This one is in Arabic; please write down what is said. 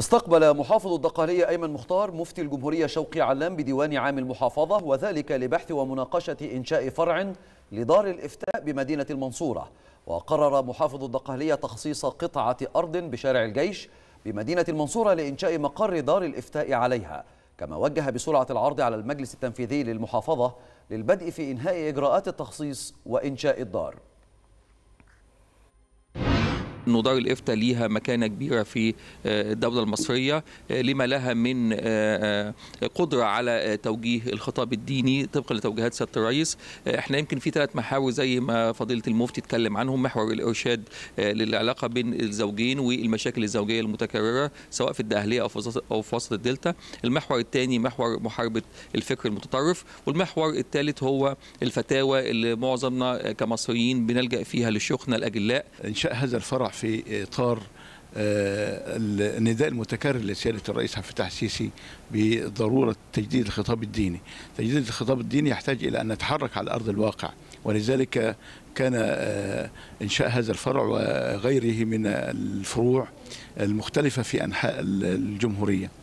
استقبل محافظ الدقهلية أيمن مختار مفتي الجمهورية شوقي علام بديوان عام المحافظة وذلك لبحث ومناقشة إنشاء فرع لدار الإفتاء بمدينة المنصورة وقرر محافظ الدقهلية تخصيص قطعة أرض بشارع الجيش بمدينة المنصورة لإنشاء مقر دار الإفتاء عليها كما وجه بسرعة العرض على المجلس التنفيذي للمحافظة للبدء في إنهاء إجراءات التخصيص وإنشاء الدار انه دار الافتاء ليها مكانه كبيره في آه، الدوله المصريه آه، لما لها من آه، قدره على توجيه الخطاب الديني طبقا لتوجيهات سياده الرئيس احنا يمكن في ثلاث محاور زي ما فضيله المفتي اتكلم عنهم محور الارشاد للعلاقه بين الزوجين والمشاكل الزوجيه المتكرره سواء في الداهليه او في او في وسط الدلتا المحور الثاني محور محاربه الفكر المتطرف والمحور الثالث هو الفتاوى اللي معظمنا كمصريين بنلجا فيها للشيوخنا الاجلاء انشاء هذا الفرع في إطار آه، النداء المتكرر لسيادة الرئيس عبد الفتاح السيسي بضرورة تجديد الخطاب الديني تجديد الخطاب الديني يحتاج إلى أن نتحرك على أرض الواقع ولذلك كان آه، إنشاء هذا الفرع وغيره من الفروع المختلفة في أنحاء الجمهورية